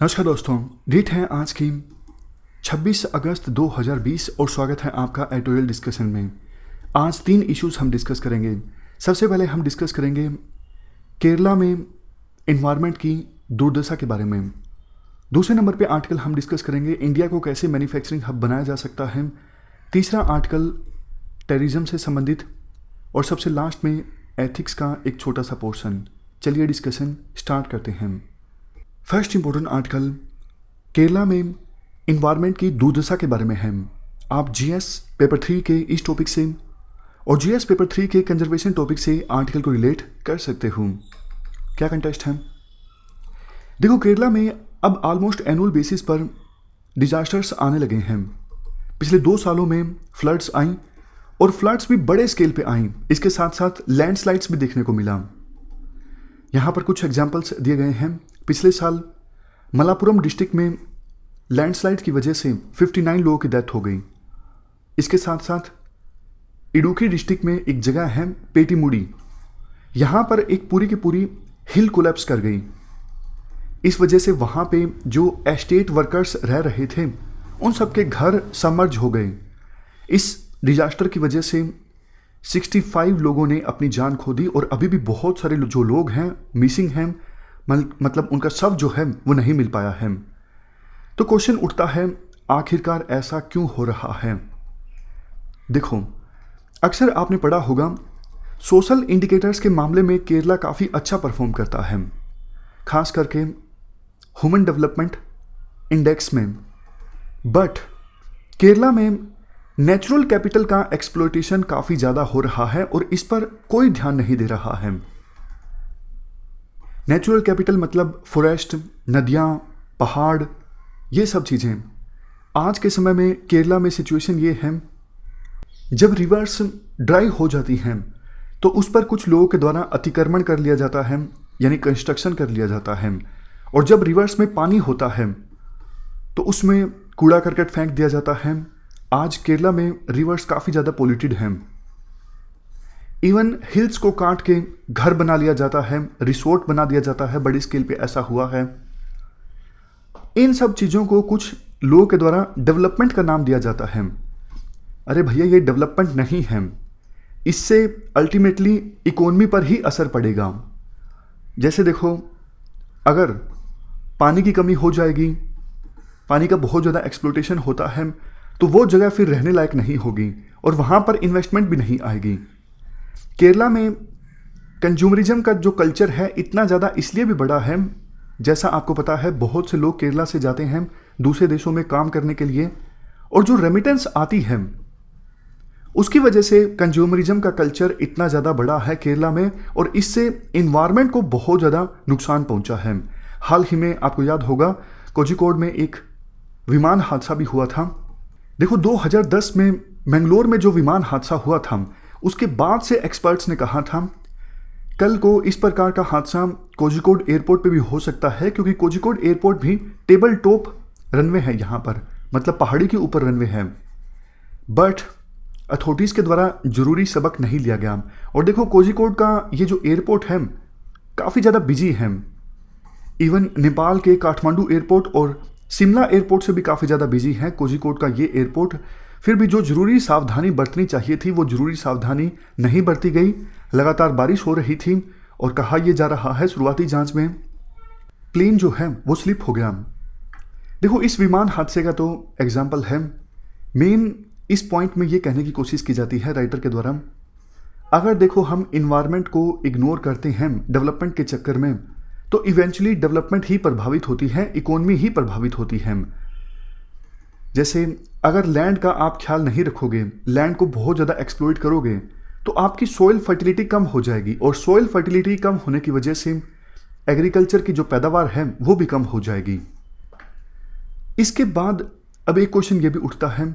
नमस्कार दोस्तों डेट है आज की 26 अगस्त 2020 और स्वागत है आपका एडिटोरियल डिस्कशन में आज तीन इश्यूज हम डिस्कस करेंगे सबसे पहले हम डिस्कस करेंगे केरला में इन्वायरमेंट की दुर्दशा के बारे में दूसरे नंबर पे आर्टिकल हम डिस्कस करेंगे इंडिया को कैसे मैन्युफैक्चरिंग हब बनाया जा सकता है तीसरा आर्टिकल टेररिज्म से संबंधित और सबसे लास्ट में एथिक्स का एक छोटा सा पोर्शन चलिए डिस्कशन स्टार्ट करते हैं फर्स्ट इम्पोर्टेंट आर्टिकल केरला में इन्वायरमेंट की दुर्दशा के बारे में है आप जीएस पेपर थ्री के इस टॉपिक से और जीएस पेपर थ्री के कंजर्वेशन टॉपिक से आर्टिकल को रिलेट कर सकते हो क्या कंटेस्ट है देखो केरला में अब ऑलमोस्ट एनुअल बेसिस पर डिजास्टर्स आने लगे हैं पिछले दो सालों में फ्लड्स आई और फ्लड्स भी बड़े स्केल पे आई इसके साथ साथ लैंडस्लाइड्स भी देखने को मिला यहाँ पर कुछ एग्जाम्पल्स दिए गए हैं पिछले साल मलापुरम डिस्ट्रिक्ट में लैंडस्लाइड की वजह से 59 लोगों की डेथ हो गई इसके साथ साथ इडुकी डिस्ट्रिक्ट में एक जगह है पेटीमुड़ी यहाँ पर एक पूरी की पूरी हिल कोलेप्स कर गई इस वजह से वहाँ पे जो एस्टेट वर्कर्स रह रहे थे उन सबके घर समर्ज हो गए इस डिजास्टर की वजह से 65 लोगों ने अपनी जान खो दी और अभी भी बहुत सारे जो लोग हैं मिसिंग हैं मतलब उनका सब जो है वो नहीं मिल पाया है तो क्वेश्चन उठता है आखिरकार ऐसा क्यों हो रहा है देखो अक्सर आपने पढ़ा होगा सोशल इंडिकेटर्स के मामले में केरला काफ़ी अच्छा परफॉर्म करता है खास करके ह्यूमन डेवलपमेंट इंडेक्स में बट केरला में नेचुरल कैपिटल का एक्सप्लोटेशन काफ़ी ज़्यादा हो रहा है और इस पर कोई ध्यान नहीं दे रहा है नेचुरल कैपिटल मतलब फॉरेस्ट नदियाँ पहाड़ ये सब चीज़ें आज के समय में केरला में सिचुएशन ये है जब रिवर्स ड्राई हो जाती हैं तो उस पर कुछ लोगों के द्वारा अतिक्रमण कर लिया जाता है यानी कंस्ट्रक्शन कर लिया जाता है और जब रिवर्स में पानी होता है तो उसमें कूड़ा करकट फेंक दिया जाता है आज केरला में रिवर्स काफ़ी ज़्यादा पोल्यूटेड हैं इवन हिल्स को काट के घर बना लिया जाता है रिसोर्ट बना दिया जाता है बड़ी स्केल पे ऐसा हुआ है इन सब चीज़ों को कुछ लोगों के द्वारा डेवलपमेंट का नाम दिया जाता है अरे भैया ये डेवलपमेंट नहीं है इससे अल्टीमेटली इकोनमी पर ही असर पड़ेगा जैसे देखो अगर पानी की कमी हो जाएगी पानी का बहुत ज़्यादा एक्सप्लोटेशन होता है तो वो जगह फिर रहने लायक नहीं होगी और वहाँ पर इन्वेस्टमेंट भी नहीं आएगी केरला में कंज्यूमरिज्म का जो कल्चर है इतना ज़्यादा इसलिए भी बड़ा है जैसा आपको पता है बहुत से लोग केरला से जाते हैं दूसरे देशों में काम करने के लिए और जो रेमिटेंस आती है उसकी वजह से कंज्यूमरिज्म का कल्चर इतना ज़्यादा बड़ा है केरला में और इससे इन्वायरमेंट को बहुत ज़्यादा नुकसान पहुंचा है हाल ही में आपको याद होगा कोजिकोड में एक विमान हादसा भी हुआ था देखो 2010 में मैंगलोर में जो विमान हादसा हुआ था उसके बाद से एक्सपर्ट्स ने कहा था कल को इस प्रकार का हादसा कोजिकोड एयरपोर्ट पे भी हो सकता है क्योंकि कोजिकोड एयरपोर्ट भी टेबल टॉप रनवे है यहाँ पर मतलब पहाड़ी के ऊपर रनवे है बट अथॉरिटीज़ के द्वारा ज़रूरी सबक नहीं लिया गया और देखो कोजिकोड का ये जो एयरपोर्ट है काफ़ी ज़्यादा बिजी है इवन नेपाल के काठमांडू एयरपोर्ट और शिमला एयरपोर्ट से भी काफ़ी ज़्यादा बिजी है कोजिकोड का ये एयरपोर्ट फिर भी जो जरूरी सावधानी बरतनी चाहिए थी वो जरूरी सावधानी नहीं बरती गई लगातार बारिश हो रही थी और कहा यह जा रहा है शुरुआती जांच में प्लेन जो है वो स्लिप हो गया देखो इस विमान हादसे का तो एग्जाम्पल है मेन इस पॉइंट में ये कहने की कोशिश की जाती है राइटर के द्वारा अगर देखो हम इन्वायरमेंट को इग्नोर करते हैं डेवलपमेंट के चक्कर में तो इवेंचुअली डेवलपमेंट ही प्रभावित होती है इकोनमी ही प्रभावित होती है जैसे अगर लैंड का आप ख्याल नहीं रखोगे लैंड को बहुत ज़्यादा एक्सप्लोइट करोगे तो आपकी सॉइल फर्टिलिटी कम हो जाएगी और सॉइल फर्टिलिटी कम होने की वजह से एग्रीकल्चर की जो पैदावार है वो भी कम हो जाएगी इसके बाद अब एक क्वेश्चन ये भी उठता है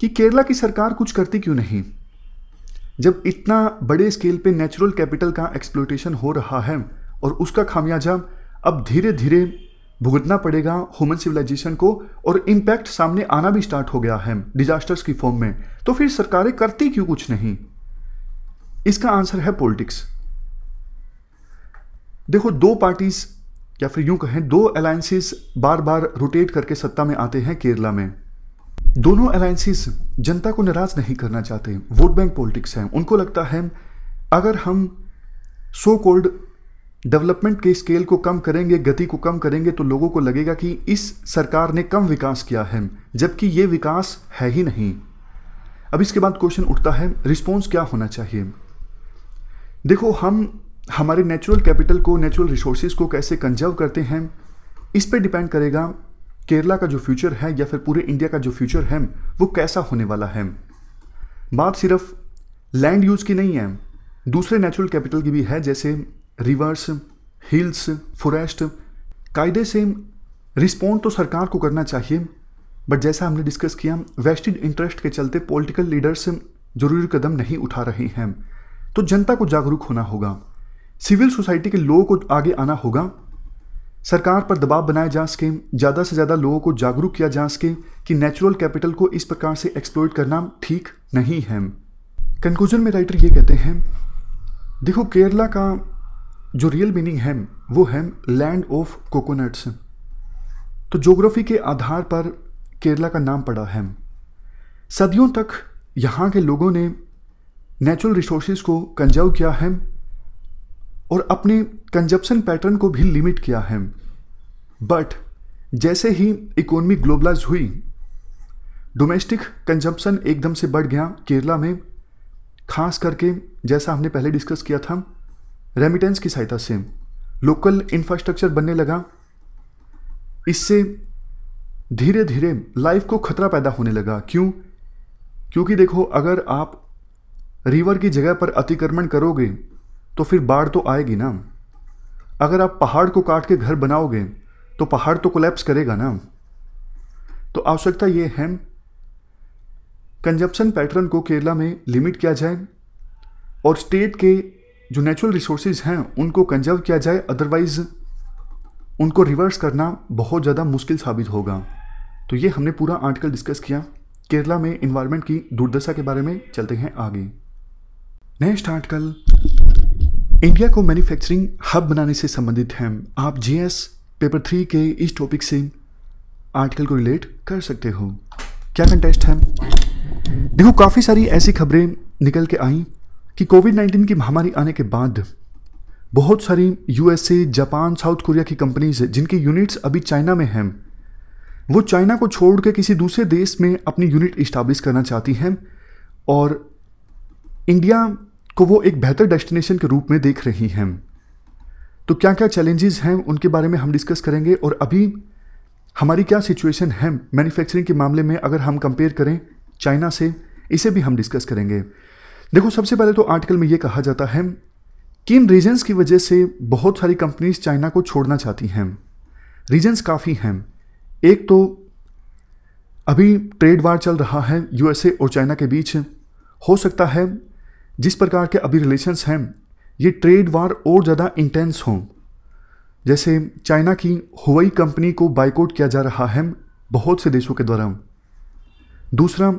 कि केरला की सरकार कुछ करती क्यों नहीं जब इतना बड़े स्केल पे नेचुरल कैपिटल का एक्सप्लोटेशन हो रहा है और उसका खामियाजा अब धीरे धीरे भुगतना पड़ेगा ह्यूमन सिविलाइजेशन को और इम्पैक्ट सामने आना भी स्टार्ट हो गया है डिजास्टर्स की फॉर्म में तो फिर सरकारें करती क्यों कुछ नहीं इसका आंसर है पॉलिटिक्स देखो दो पार्टीज या फिर यूं कहें दो अलायंसेस बार बार रोटेट करके सत्ता में आते हैं केरला में दोनों अलायंसेस जनता को नाराज नहीं करना चाहते वोट बैंक पॉलिटिक्स है उनको लगता है अगर हम सो कोल्ड डेवलपमेंट के स्केल को कम करेंगे गति को कम करेंगे तो लोगों को लगेगा कि इस सरकार ने कम विकास किया है जबकि ये विकास है ही नहीं अब इसके बाद क्वेश्चन उठता है रिस्पॉन्स क्या होना चाहिए देखो हम हमारे नेचुरल कैपिटल को नेचुरल रिसोर्सेज को कैसे कंजर्व करते हैं इस पर डिपेंड करेगा केरला का जो फ्यूचर है या फिर पूरे इंडिया का जो फ्यूचर है वो कैसा होने वाला है बात सिर्फ लैंड यूज़ की नहीं है दूसरे नेचुरल कैपिटल की भी है जैसे रिवर्स हिल्स फॉरेस्ट कायदे से रिस्पॉन्ड तो सरकार को करना चाहिए बट जैसा हमने डिस्कस किया वेस्टेड इंटरेस्ट के चलते पॉलिटिकल लीडर्स जरूरी कदम नहीं उठा रहे हैं तो जनता को जागरूक होना होगा सिविल सोसाइटी के लोगों को आगे आना होगा सरकार पर दबाव बनाया जा सके ज़्यादा से ज़्यादा लोगों को जागरूक किया जा सके कि नेचुरल कैपिटल को इस प्रकार से एक्सप्लोइट करना ठीक नहीं है कंक्लूजन में राइटर ये कहते हैं देखो केरला का जो रियल मीनिंग है वो है लैंड ऑफ कोकोनट्स तो जोग्राफी के आधार पर केरला का नाम पड़ा हैम सदियों तक यहाँ के लोगों ने नेचुरल रिसोर्सेज को कंजर्व किया है और अपने कंजप्शन पैटर्न को भी लिमिट किया है बट जैसे ही इकोनॉमी ग्लोबलाइज हुई डोमेस्टिक कंजप्शन एकदम से बढ़ गया केरला में खास करके जैसा हमने पहले डिस्कस किया था रेमिटेंस की सहायता से लोकल इंफ्रास्ट्रक्चर बनने लगा इससे धीरे धीरे लाइफ को खतरा पैदा होने लगा क्यों क्योंकि देखो अगर आप रिवर की जगह पर अतिक्रमण करोगे तो फिर बाढ़ तो आएगी ना अगर आप पहाड़ को काट के घर बनाओगे तो पहाड़ तो कोलैप्स करेगा ना तो आवश्यकता ये है कंजप्शन पैटर्न को केरला में लिमिट किया जाए और स्टेट के जो नेचुरल रिसोर्सेज हैं उनको कंजर्व किया जाए अदरवाइज उनको रिवर्स करना बहुत ज़्यादा मुश्किल साबित होगा तो ये हमने पूरा आर्टिकल डिस्कस किया केरला में इन्वायरमेंट की दुर्दशा के बारे में चलते हैं आगे नेक्स्ट आर्टिकल इंडिया को मैन्युफैक्चरिंग हब बनाने से संबंधित हैं आप जीएस पेपर थ्री के इस टॉपिक से आर्टिकल को रिलेट कर सकते हो क्या कंटेस्ट है देखो काफ़ी सारी ऐसी खबरें निकल के आई कि कोविड 19 की महामारी आने के बाद बहुत सारी यूएसए जापान साउथ कोरिया की कंपनीज जिनके यूनिट्स अभी चाइना में हैं वो चाइना को छोड़ के किसी दूसरे देश में अपनी यूनिट इस्टाब्लिश करना चाहती हैं और इंडिया को वो एक बेहतर डेस्टिनेशन के रूप में देख रही हैं तो क्या क्या चैलेंजेस हैं उनके बारे में हम डिस्कस करेंगे और अभी हमारी क्या सिचुएशन है मैन्युफैक्चरिंग के मामले में अगर हम कंपेयर करें चाइना से इसे भी हम डिस्कस करेंगे देखो सबसे पहले तो आर्टिकल में ये कहा जाता है कि इन रीजन्स की वजह से बहुत सारी कंपनीज चाइना को छोड़ना चाहती हैं रीजन्स काफ़ी हैं एक तो अभी ट्रेड वार चल रहा है यूएसए और चाइना के बीच हो सकता है जिस प्रकार के अभी रिलेशंस हैं ये ट्रेड वार और ज़्यादा इंटेंस हों जैसे चाइना की हुई कंपनी को बाइकआउट किया जा रहा है बहुत से देशों के द्वारा दूसरा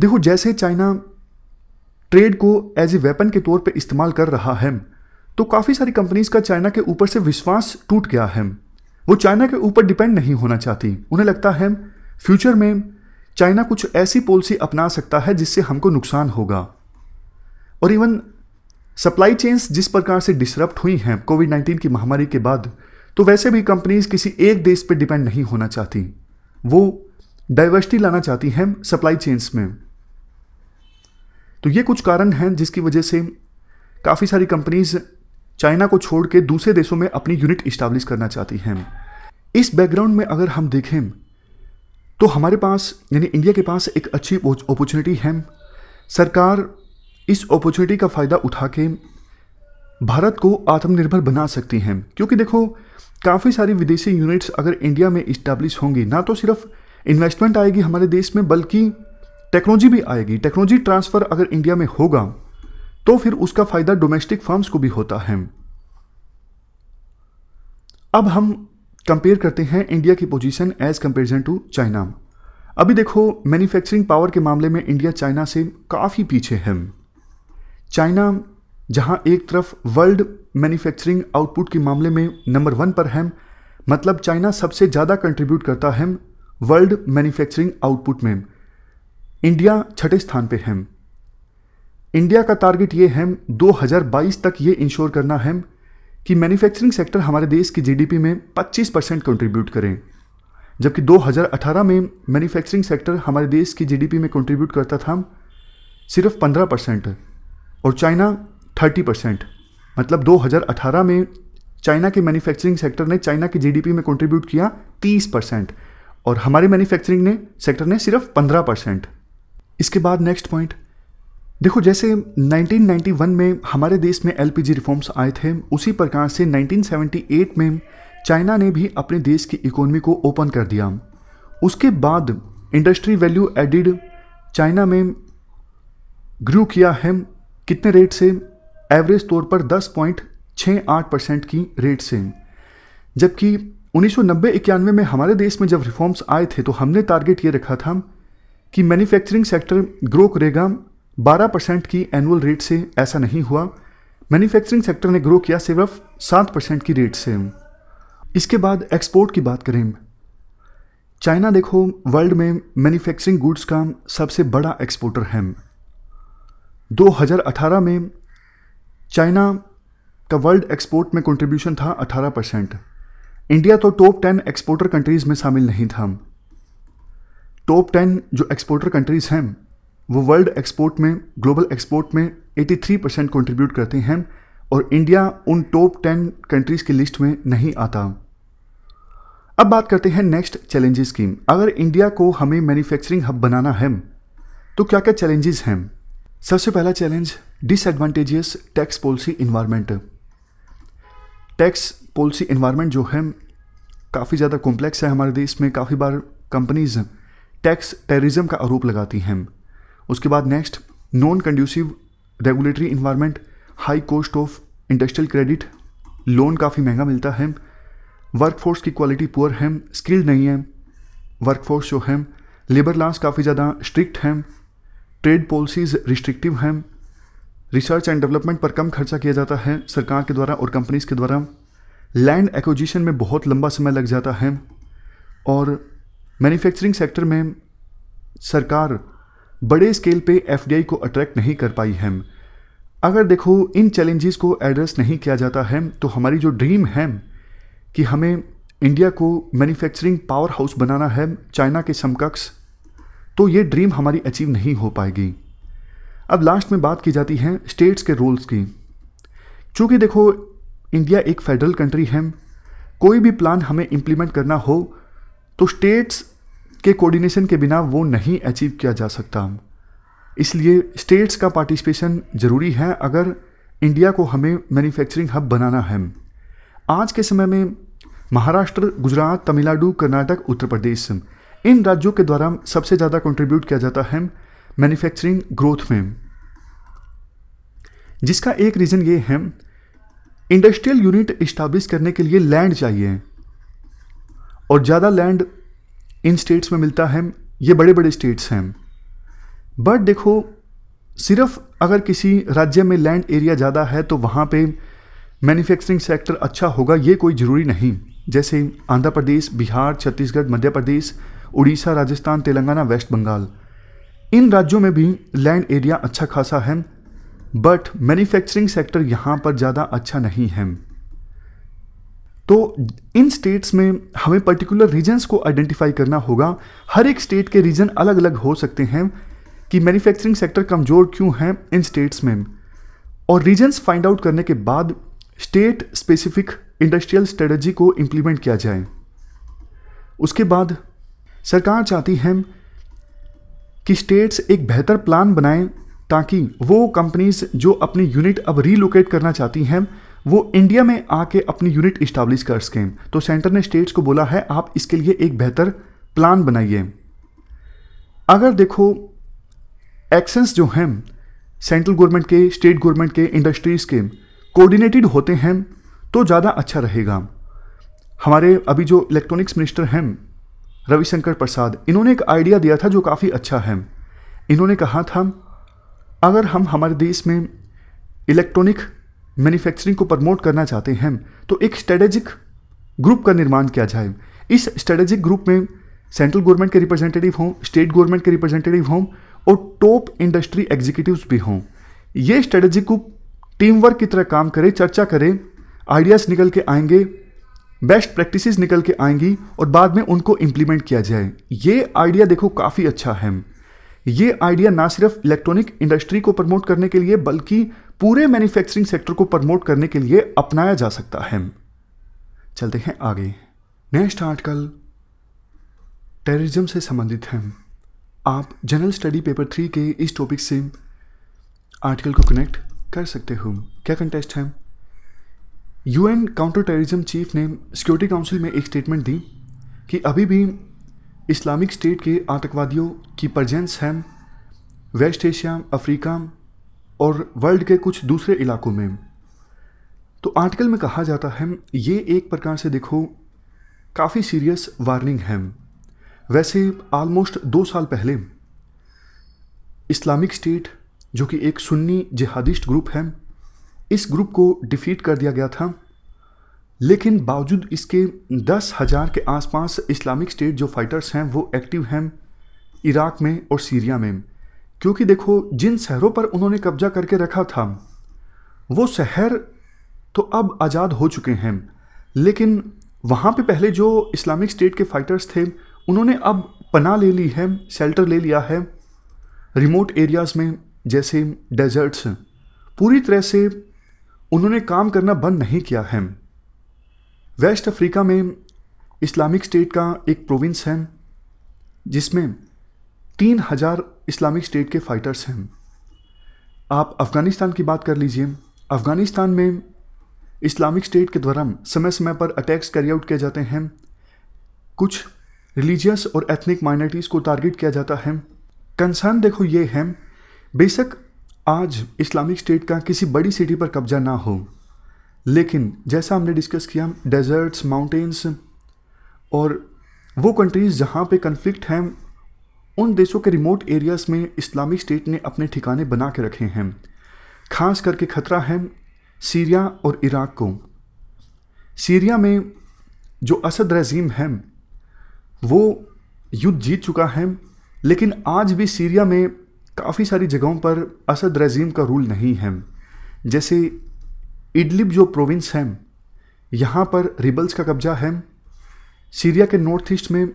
देखो जैसे चाइना ट्रेड को एज ए वेपन के तौर पर इस्तेमाल कर रहा है तो काफ़ी सारी कंपनीज़ का चाइना के ऊपर से विश्वास टूट गया है वो चाइना के ऊपर डिपेंड नहीं होना चाहती उन्हें लगता है फ्यूचर में चाइना कुछ ऐसी पॉलिसी अपना सकता है जिससे हमको नुकसान होगा और इवन सप्लाई चेन्स जिस प्रकार से डिसरप्ट हुई हैं कोविड 19 की महामारी के बाद तो वैसे भी कंपनीज किसी एक देश पर डिपेंड नहीं होना चाहती वो डाइवर्सिटी लाना चाहती हैं सप्लाई चेन्स में तो ये कुछ कारण हैं जिसकी वजह से काफ़ी सारी कंपनीज़ चाइना को छोड़ के दूसरे देशों में अपनी यूनिट इस्टाब्लिश करना चाहती हैं इस बैकग्राउंड में अगर हम देखें तो हमारे पास यानी इंडिया के पास एक अच्छी अपॉर्चुनिटी है सरकार इस अपॉर्चुनिटी का फ़ायदा उठा के भारत को आत्मनिर्भर बना सकती हैं क्योंकि देखो काफ़ी सारी विदेशी यूनिट्स अगर इंडिया में इस्टाब्लिश होंगी ना तो सिर्फ इन्वेस्टमेंट आएगी हमारे देश में बल्कि टेक्नोलॉजी भी आएगी टेक्नोलॉजी ट्रांसफ़र अगर इंडिया में होगा तो फिर उसका फ़ायदा डोमेस्टिक फर्म्स को भी होता है अब हम कंपेयर करते हैं इंडिया की position as comparison to China अभी देखो मैन्युफैक्चरिंग पावर के मामले में इंडिया चाइना से काफ़ी पीछे है चाइना जहां एक तरफ वर्ल्ड मैन्युफैक्चरिंग आउटपुट के मामले में नंबर वन पर है मतलब चाइना सबसे ज़्यादा कंट्रीब्यूट करता है वर्ल्ड मैन्युफैक्चरिंग आउटपुट में इंडिया छठे स्थान पे है इंडिया का टारगेट ये है 2022 तक ये इंश्योर करना है कि मैन्युफैक्चरिंग सेक्टर हमारे देश की जीडीपी में 25 परसेंट कंट्रीब्यूट करें जबकि 2018 में मैन्युफैक्चरिंग सेक्टर हमारे देश की जीडीपी में कंट्रीब्यूट करता था सिर्फ 15 परसेंट और चाइना 30 परसेंट मतलब 2018 में चाइना के मैन्युफैक्चरिंग सेक्टर ने चाइना की जीडीपी में कंट्रीब्यूट किया 30 परसेंट और हमारे मैन्युफैक्चरिंग ने सेक्टर ने सिर्फ 15 परसेंट इसके बाद नेक्स्ट पॉइंट देखो जैसे 1991 में हमारे देश में एलपीजी रिफॉर्म्स आए थे उसी प्रकार से 1978 में चाइना ने भी अपने देश की इकोनॉमी को ओपन कर दिया उसके बाद इंडस्ट्री वैल्यू एडिड चाइना में ग्रो किया है कितने रेट से एवरेज तौर पर दस पॉइंट छः आठ परसेंट की रेट से जबकि उन्नीस सौ में हमारे देश में जब रिफॉर्म्स आए थे तो हमने टारगेट ये रखा था कि मैन्युफैक्चरिंग सेक्टर ग्रो करेगा 12 परसेंट की एनुअल रेट से ऐसा नहीं हुआ मैन्युफैक्चरिंग सेक्टर ने ग्रो किया सिर्फ सात परसेंट की रेट से इसके बाद एक्सपोर्ट की बात करें चाइना देखो वर्ल्ड में मैन्युफैक्चरिंग गुड्स का सबसे बड़ा एक्सपोर्टर है 2018 में चाइना का वर्ल्ड एक्सपोर्ट में कंट्रीब्यूशन था 18 परसेंट इंडिया तो टॉप 10 एक्सपोर्टर कंट्रीज़ में शामिल नहीं था टॉप टेन जो एक्सपोर्टर कंट्रीज़ हैं वो वर्ल्ड एक्सपोर्ट में ग्लोबल एक्सपोर्ट में 83 परसेंट कॉन्ट्रीब्यूट करते हैं और इंडिया उन टॉप टेन कंट्रीज़ की लिस्ट में नहीं आता अब बात करते हैं नेक्स्ट चैलेंजेस की अगर इंडिया को हमें मैन्युफैक्चरिंग हब बनाना है तो क्या क्या चैलेंजेस हैं सबसे पहला challenge disadvantageous tax policy environment tax policy environment जो है काफ़ी ज़्यादा कॉम्प्लेक्स है हमारे देश में काफ़ी बार कंपनीज़ टैक्स टेररिज्म का आरोप लगाती हैं उसके बाद next non conducive regulatory environment high cost of industrial credit loan काफ़ी महंगा मिलता है वर्कफोर्स की क्वालिटी पुअर है स्किल्ड नहीं है वर्कफोर्स जो है लेबर लॉस काफ़ी ज़्यादा स्ट्रिक्ट हैं ट्रेड पॉलिसीज़ रिस्ट्रिक्टिव हैं रिसर्च एंड डेवलपमेंट पर कम खर्चा किया जाता है सरकार के द्वारा और कंपनीज के द्वारा लैंड एक्विजिशन में बहुत लंबा समय लग जाता है और मैन्युफैक्चरिंग सेक्टर में सरकार बड़े स्केल पे एफडीआई को अट्रैक्ट नहीं कर पाई है अगर देखो इन चैलेंजेस को एड्रेस नहीं किया जाता है तो हमारी जो ड्रीम है कि हमें इंडिया को मैन्युफैक्चरिंग पावर हाउस बनाना है चाइना के समकक्ष तो ये ड्रीम हमारी अचीव नहीं हो पाएगी अब लास्ट में बात की जाती है स्टेट्स के रोल्स की चूँकि देखो इंडिया एक फेडरल कंट्री है कोई भी प्लान हमें इम्प्लीमेंट करना हो तो स्टेट्स के कोऑर्डिनेशन के बिना वो नहीं अचीव किया जा सकता इसलिए स्टेट्स का पार्टिसिपेशन ज़रूरी है अगर इंडिया को हमें मैन्युफैक्चरिंग हब बनाना है आज के समय में महाराष्ट्र गुजरात तमिलनाडु कर्नाटक उत्तर प्रदेश इन राज्यों के द्वारा सबसे ज़्यादा कंट्रीब्यूट किया जाता है मैन्युफैक्चरिंग ग्रोथ में जिसका एक रीज़न ये है इंडस्ट्रियल यूनिट इस्टाब्लिश करने के लिए लैंड चाहिए और ज़्यादा लैंड इन स्टेट्स में मिलता है ये बड़े बड़े स्टेट्स हैं बट देखो सिर्फ अगर किसी राज्य में लैंड एरिया ज़्यादा है तो वहाँ पे मैन्युफैक्चरिंग सेक्टर अच्छा होगा ये कोई ज़रूरी नहीं जैसे आंध्र प्रदेश बिहार छत्तीसगढ़ मध्य प्रदेश उड़ीसा राजस्थान तेलंगाना वेस्ट बंगाल इन राज्यों में भी लैंड एरिया अच्छा खासा है बट मैन्युफैक्चरिंग सेक्टर यहाँ पर ज़्यादा अच्छा नहीं है तो इन स्टेट्स में हमें पर्टिकुलर रीजन्स को आइडेंटिफाई करना होगा हर एक स्टेट के रीजन अलग अलग हो सकते हैं कि मैन्युफैक्चरिंग सेक्टर कमज़ोर क्यों हैं इन स्टेट्स में और रीजन्स फाइंड आउट करने के बाद स्टेट स्पेसिफिक इंडस्ट्रियल स्ट्रेटजी को इम्प्लीमेंट किया जाए उसके बाद सरकार चाहती है कि स्टेट्स एक बेहतर प्लान बनाएं ताकि वो कंपनीज जो अपनी यूनिट अब रीलोकेट करना चाहती हैं वो इंडिया में आके अपनी यूनिट इस्टाब्लिश कर सकें तो सेंटर ने स्टेट्स को बोला है आप इसके लिए एक बेहतर प्लान बनाइए अगर देखो एक्शंस जो हैं सेंट्रल गवर्नमेंट के स्टेट गवर्नमेंट के इंडस्ट्रीज़ के कोऑर्डिनेटेड होते हैं तो ज़्यादा अच्छा रहेगा हमारे अभी जो इलेक्ट्रॉनिक्स मिनिस्टर हैं रविशंकर प्रसाद इन्होंने एक आइडिया दिया था जो काफ़ी अच्छा है इन्होंने कहा था अगर हम हमारे देश में इलेक्ट्रॉनिक मैन्युफैक्चरिंग को प्रमोट करना चाहते हैं तो एक स्ट्रेटेजिक ग्रुप का निर्माण किया जाए इस स्ट्रेटेजिक ग्रुप में सेंट्रल गवर्नमेंट के रिप्रेजेंटेटिव हों स्टेट गवर्नमेंट के रिप्रेजेंटेटिव हों और टॉप इंडस्ट्री एग्जीक्यूटिव भी हों ये स्ट्रेटेजिक को टीम वर्क की तरह काम करें चर्चा करें आइडियाज़ निकल के आएंगे बेस्ट प्रैक्टिसेस निकल के आएंगी और बाद में उनको इम्प्लीमेंट किया जाए ये आइडिया देखो काफ़ी अच्छा है ये आइडिया ना सिर्फ इलेक्ट्रॉनिक इंडस्ट्री को प्रमोट करने के लिए बल्कि पूरे मैन्युफैक्चरिंग सेक्टर को प्रमोट करने के लिए अपनाया जा सकता है चलते हैं आगे नेक्स्ट आर्टिकल टेररिज्म से संबंधित है आप जनरल स्टडी पेपर थ्री के इस टॉपिक से आर्टिकल को कनेक्ट कर सकते हो क्या कंटेस्ट है यूएन काउंटर टेररिज्म चीफ ने सिक्योरिटी काउंसिल में एक स्टेटमेंट दी कि अभी भी इस्लामिक स्टेट के आतंकवादियों की प्रजेंस है वेस्ट एशिया अफ्रीका और वर्ल्ड के कुछ दूसरे इलाकों में तो आर्टिकल में कहा जाता है ये एक प्रकार से देखो काफ़ी सीरियस वार्निंग है वैसे आलमोस्ट दो साल पहले इस्लामिक स्टेट जो कि एक सुन्नी जिहादिस्ट ग्रुप है इस ग्रुप को डिफीट कर दिया गया था लेकिन बावजूद इसके दस हज़ार के आसपास इस्लामिक स्टेट जो फाइटर्स हैं वो एक्टिव हैं इराक में और सीरिया में क्योंकि देखो जिन शहरों पर उन्होंने कब्जा करके रखा था वो शहर तो अब आज़ाद हो चुके हैं लेकिन वहाँ पे पहले जो इस्लामिक स्टेट के फाइटर्स थे उन्होंने अब पना ले ली है शेल्टर ले लिया है रिमोट एरियाज़ में जैसे डेजर्ट्स पूरी तरह से उन्होंने काम करना बंद नहीं किया है वेस्ट अफ्रीका में इस्लामिक स्टेट का एक प्रोविंस है जिसमें तीन हज़ार इस्लामिक स्टेट के फाइटर्स हैं आप अफ़गानिस्तान की बात कर लीजिए अफ़गानिस्तान में इस्लामिक स्टेट के द्वारा समय समय पर अटैक्स कैरी आउट किए जाते हैं कुछ रिलीजियस और एथनिक माइनॉरिटीज़ को टारगेट किया जाता है कंसर्न देखो ये है बेशक आज इस्लामिक स्टेट का किसी बड़ी सिटी पर कब्जा ना हो लेकिन जैसा हमने डिस्कस किया डेजर्ट्स माउंटेन्स और वो कंट्रीज़ जहाँ पे कन्फ्लिक्ट हैं उन देशों के रिमोट एरियाज में इस्लामिक स्टेट ने अपने ठिकाने बना के रखे हैं खास करके खतरा है सीरिया और इराक को सीरिया में जो असद रजीम है वो युद्ध जीत चुका है लेकिन आज भी सीरिया में काफ़ी सारी जगहों पर असद रजीम का रूल नहीं है जैसे इडलिब जो प्रोविंस है यहाँ पर रिबल्स का कब्जा है सीरिया के नॉर्थ ईस्ट में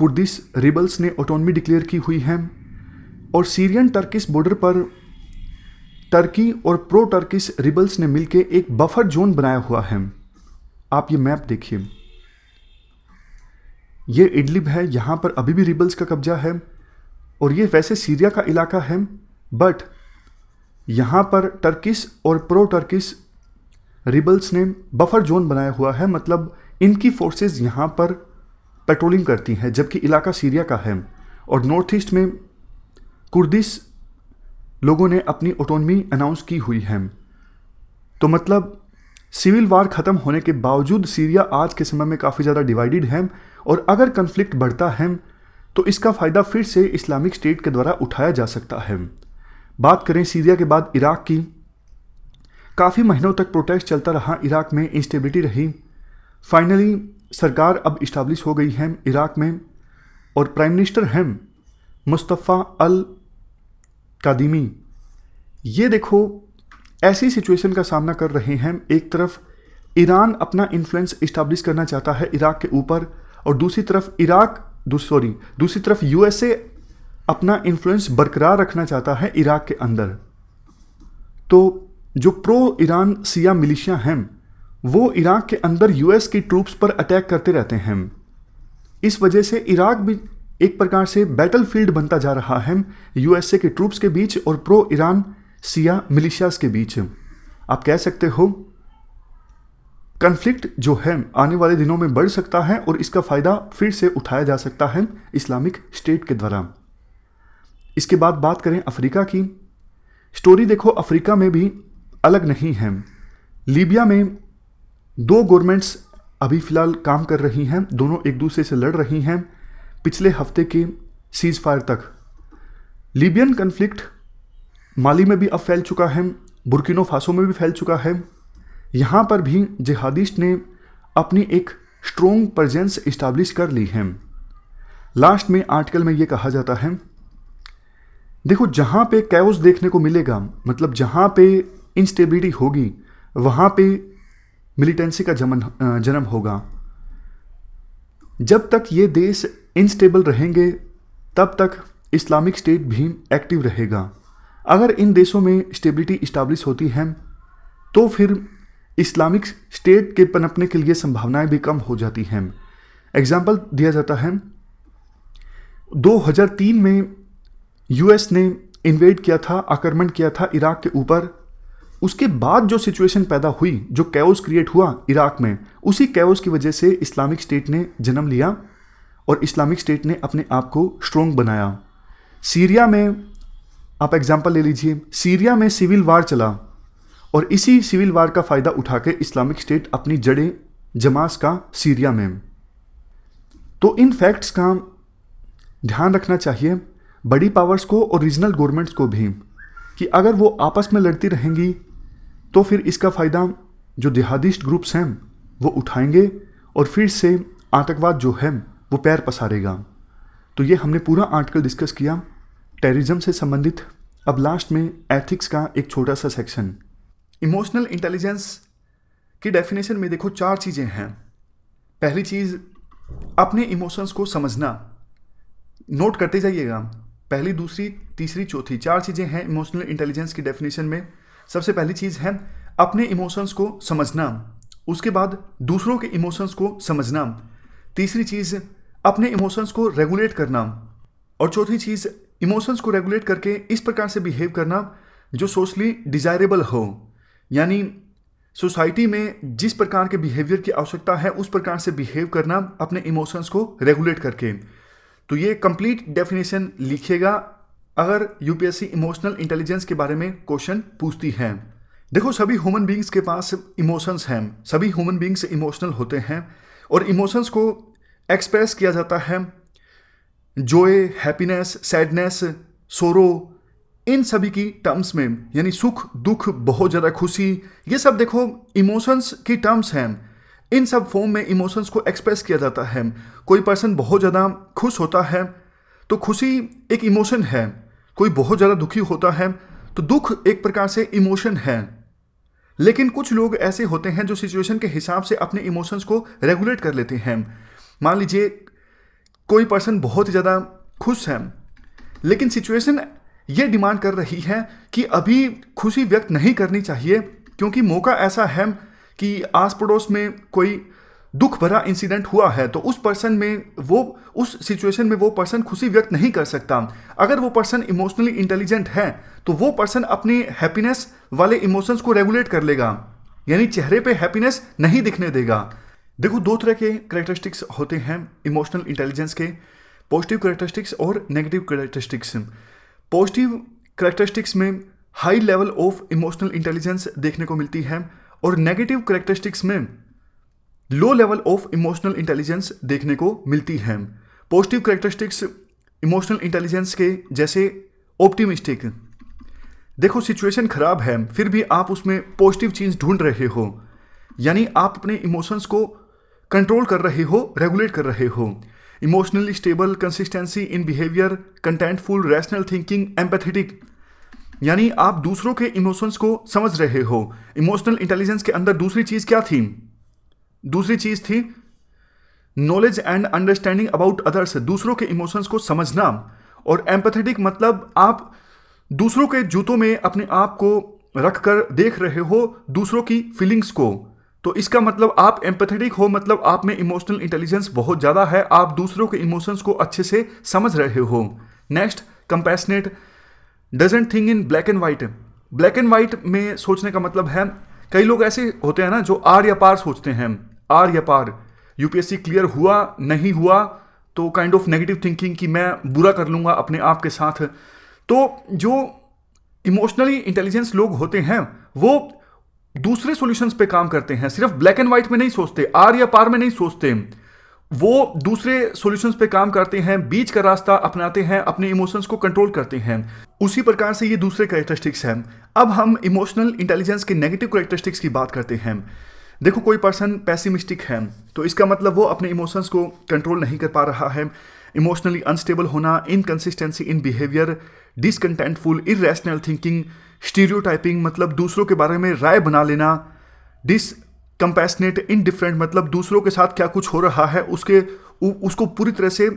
कुर्दिश रिबल्स ने ऑटोनमी डिक्लेयर की हुई है और सीरियन टर्किस बॉर्डर पर टर्की और प्रो टर्किस रिबल्स ने मिलकर एक बफर जोन बनाया हुआ है आप ये मैप देखिए ये इडलिब है यहाँ पर अभी भी रिबल्स का कब्जा है और ये वैसे सीरिया का इलाका है बट यहाँ पर टर्किस और प्रो टर्किस रिबल्स ने बफर जोन बनाया हुआ है मतलब इनकी फोर्सेस यहाँ पर पेट्रोलिंग करती है जबकि इलाका सीरिया का है और नॉर्थ ईस्ट में कुर्दिश लोगों ने अपनी ऑटोनमी अनाउंस की हुई है तो मतलब सिविल वार ख़त्म होने के बावजूद सीरिया आज के समय में काफ़ी ज़्यादा डिवाइडेड है और अगर कन्फ्लिक्ट बढ़ता है तो इसका फ़ायदा फिर से इस्लामिक स्टेट के द्वारा उठाया जा सकता है बात करें सीरिया के बाद इराक़ की काफ़ी महीनों तक प्रोटेस्ट चलता रहा इराक़ में इंस्टेबिलिटी रही फाइनली सरकार अब इस्टाब्लिश हो गई है इराक़ में और प्राइम मिनिस्टर हैं मुस्तफ़ा अल कादिमी ये देखो ऐसी सिचुएशन का सामना कर रहे हैं एक तरफ ईरान अपना इन्फ्लुएंस इस्टाब्लिश करना चाहता है इराक के ऊपर और दूसरी तरफ इराक सॉरी दूसरी तरफ यूएसए अपना इन्फ्लुएंस बरकरार रखना चाहता है इराक के अंदर तो जो प्रो ईरान सिया मिलिशिया हैं वो इराक के अंदर यूएस की ट्रूप्स पर अटैक करते रहते हैं इस वजह से इराक भी एक प्रकार से बैटलफील्ड बनता जा रहा है यूएसए के ट्रूप्स के बीच और प्रो ईरान सिया मिलिशियाज के बीच आप कह सकते हो कन्फ्लिक्ट जो है आने वाले दिनों में बढ़ सकता है और इसका फ़ायदा फिर से उठाया जा सकता है इस्लामिक स्टेट के द्वारा इसके बाद बात करें अफ्रीका की स्टोरी देखो अफ्रीका में भी अलग नहीं है लीबिया में दो गवर्नमेंट्स अभी फ़िलहाल काम कर रही हैं दोनों एक दूसरे से लड़ रही हैं पिछले हफ्ते के सीज़ फायर तक लीबियन कन्फ्लिक्ट माली में भी अब फैल चुका है बुरकिनो फासो में भी फैल चुका है यहाँ पर भी जिहादिस्ट ने अपनी एक स्ट्रोंग प्रजेंस इस्टाब्लिश कर ली है लास्ट में आर्टिकल में ये कहा जाता है देखो जहाँ पे कैओस देखने को मिलेगा मतलब जहाँ पे इंस्टेबिलिटी होगी वहाँ पे मिलिटेंसी का जमन जन्म होगा जब तक ये देश इनस्टेबल रहेंगे तब तक इस्लामिक स्टेट भी एक्टिव रहेगा अगर इन देशों में स्टेबिलिटी इस्टाब्लिश होती है तो फिर इस्लामिक स्टेट के पनपने के लिए संभावनाएं भी कम हो जाती हैं एग्जाम्पल दिया जाता है 2003 में यूएस ने इन्वेड किया था आक्रमण किया था इराक के ऊपर उसके बाद जो सिचुएशन पैदा हुई जो कैओस क्रिएट हुआ इराक में उसी कैओस की वजह से इस्लामिक स्टेट ने जन्म लिया और इस्लामिक स्टेट ने अपने आप को स्ट्रोंग बनाया सीरिया में आप एग्जाम्पल ले लीजिए सीरिया में सिविल वार चला और इसी सिविल वार का फ़ायदा उठा के इस्लामिक स्टेट अपनी जड़ें जमास का सीरिया में तो इन फैक्ट्स का ध्यान रखना चाहिए बड़ी पावर्स को और रीजनल गवर्नमेंट्स को भी कि अगर वो आपस में लड़ती रहेंगी तो फिर इसका फ़ायदा जो देहादिस्ट ग्रुप्स हैं वो उठाएंगे और फिर से आतंकवाद जो है वो पैर पसारेगा तो ये हमने पूरा आर्टिकल डिस्कस किया टेररिज्म से संबंधित अब लास्ट में एथिक्स का एक छोटा सा सेक्शन इमोशनल इंटेलिजेंस की डेफिनेशन में देखो चार चीज़ें हैं पहली चीज़ अपने इमोशंस को समझना नोट करते जाइएगा पहली दूसरी तीसरी चौथी चार चीज़ें हैं इमोशनल इंटेलिजेंस की डेफिनेशन में सबसे पहली चीज़ है अपने इमोशंस को समझना उसके बाद दूसरों के इमोशंस को समझना तीसरी चीज़ अपने इमोशंस को रेगुलेट करना और चौथी चीज़ इमोशंस को रेगुलेट करके इस प्रकार से बिहेव करना जो सोशली डिज़ायरेबल हो यानी सोसाइटी में जिस प्रकार के बिहेवियर की आवश्यकता है उस प्रकार से बिहेव करना अपने इमोशंस को रेगुलेट करके तो ये कंप्लीट डेफिनेशन लिखिएगा अगर यूपीएससी इमोशनल इंटेलिजेंस के बारे में क्वेश्चन पूछती है देखो सभी ह्यूमन बींग्स के पास इमोशंस हैं सभी ह्यूमन बींग्स इमोशनल होते हैं और इमोशंस को एक्सप्रेस किया जाता है जोए हैप्पीनेस सैडनेस सोरो इन सभी की टर्म्स में यानी सुख दुख बहुत ज़्यादा खुशी ये सब देखो इमोशंस की टर्म्स हैं इन सब फॉर्म में इमोशंस को एक्सप्रेस किया जाता है कोई पर्सन बहुत ज़्यादा खुश होता है तो खुशी एक इमोशन है कोई बहुत ज़्यादा दुखी होता है तो दुख एक प्रकार से इमोशन है लेकिन कुछ लोग ऐसे होते हैं जो सिचुएशन के हिसाब से अपने इमोशंस को रेगुलेट कर लेते हैं मान लीजिए कोई पर्सन बहुत ही ज़्यादा खुश है लेकिन सिचुएशन ये डिमांड कर रही है कि अभी खुशी व्यक्त नहीं करनी चाहिए क्योंकि मौका ऐसा है कि आस पड़ोस में कोई दुख भरा इंसिडेंट हुआ है तो उस पर्सन में वो उस सिचुएशन में वो पर्सन खुशी व्यक्त नहीं कर सकता अगर वो पर्सन इमोशनली इंटेलिजेंट है तो वो पर्सन अपने हैप्पीनेस वाले इमोशंस को रेगुलेट कर लेगा यानी चेहरे पे हैप्पीनेस नहीं दिखने देगा देखो दो तरह के करेक्टरिस्टिक्स होते हैं इमोशनल इंटेलिजेंस के पॉजिटिव करेक्टरिस्टिक्स और नेगेटिव करेक्टरिस्टिक्स पॉजिटिव करेक्टरिस्टिक्स में high level of emotional intelligence देखने को मिलती है और नेगेटिव करेक्टरिस्टिक्स में low level of emotional intelligence देखने को मिलती है पॉजिटिव करेक्टरिस्टिक्स इमोशनल इंटेलिजेंस के जैसे ऑप्टिमिस्टिक देखो सिचुएशन खराब है फिर भी आप उसमें पॉजिटिव चीज़ ढूंढ रहे हो यानी आप अपने इमोशंस को कंट्रोल कर रहे हो रेगुलेट कर रहे हो emotionally stable consistency in behaviour contentful rational thinking empathetic यानी आप दूसरों के इमोशंस को समझ रहे हो इमोशनल इंटेलिजेंस के अंदर दूसरी चीज़ क्या थी दूसरी चीज थी knowledge and understanding about others दूसरों के इमोशंस को समझना और एम्पथेटिक मतलब आप दूसरों के जूतों में अपने आप को रख कर देख रहे हो दूसरों की फीलिंग्स को तो इसका मतलब आप एम्पथेटिक हो मतलब आप में इमोशनल इंटेलिजेंस बहुत ज़्यादा है आप दूसरों के इमोशंस को अच्छे से समझ रहे हो next compassionate doesn't think in black and white black and white में सोचने का मतलब है कई लोग ऐसे होते हैं ना जो आर या पार सोचते हैं आर या पार यूपीएससी क्लियर हुआ नहीं हुआ तो काइंड ऑफ नेगेटिव थिंकिंग कि मैं बुरा कर लूँगा अपने आप के साथ तो जो इमोशनली इंटेलिजेंस लोग होते हैं वो दूसरे सॉल्यूशंस पे काम करते हैं सिर्फ ब्लैक एंड व्हाइट में नहीं सोचते आर या पार में नहीं सोचते वो दूसरे सॉल्यूशंस पे काम करते हैं बीच का रास्ता अपनाते हैं अपने इमोशंस को कंट्रोल करते हैं उसी प्रकार से ये दूसरे करेक्टरिस्टिक्स हैं अब हम इमोशनल इंटेलिजेंस के नेगेटिव करेक्टरिस्टिक्स की बात करते हैं देखो कोई पर्सन पैसिमिस्टिक है तो इसका मतलब वो अपने इमोशंस को कंट्रोल नहीं कर पा रहा है इमोशनली अनस्टेबल होना inconsistency in behaviour discontentful irrational thinking stereotyping मतलब दूसरों के बारे में राय बना लेना डिस इन इनडिफरेंट मतलब दूसरों के साथ क्या कुछ हो रहा है उसके उ, उसको पूरी तरह से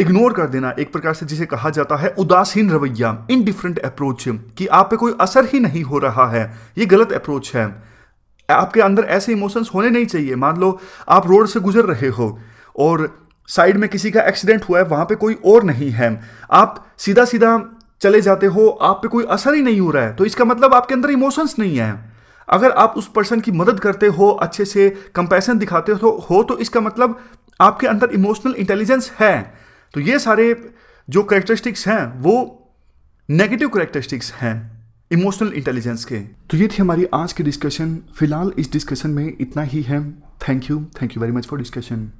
इग्नोर कर देना एक प्रकार से जिसे कहा जाता है उदासीन रवैया इनडिफरेंट अप्रोच कि आप पे कोई असर ही नहीं हो रहा है ये गलत अप्रोच है आपके अंदर ऐसे इमोशंस होने नहीं चाहिए मान लो आप रोड से गुजर रहे हो और साइड में किसी का एक्सीडेंट हुआ है वहां पे कोई और नहीं है आप सीधा सीधा चले जाते हो आप पे कोई असर ही नहीं हो रहा है तो इसका मतलब आपके अंदर इमोशंस नहीं है अगर आप उस पर्सन की मदद करते हो अच्छे से कंपैशन दिखाते हो हो तो इसका मतलब आपके अंदर इमोशनल इंटेलिजेंस है तो ये सारे जो करेक्टरिस्टिक्स हैं वो नेगेटिव करेक्टरिस्टिक्स हैं इमोशनल इंटेलिजेंस के तो ये थी हमारी आज की डिस्कशन फिलहाल इस डिस्कशन में इतना ही है thank you thank you very much for discussion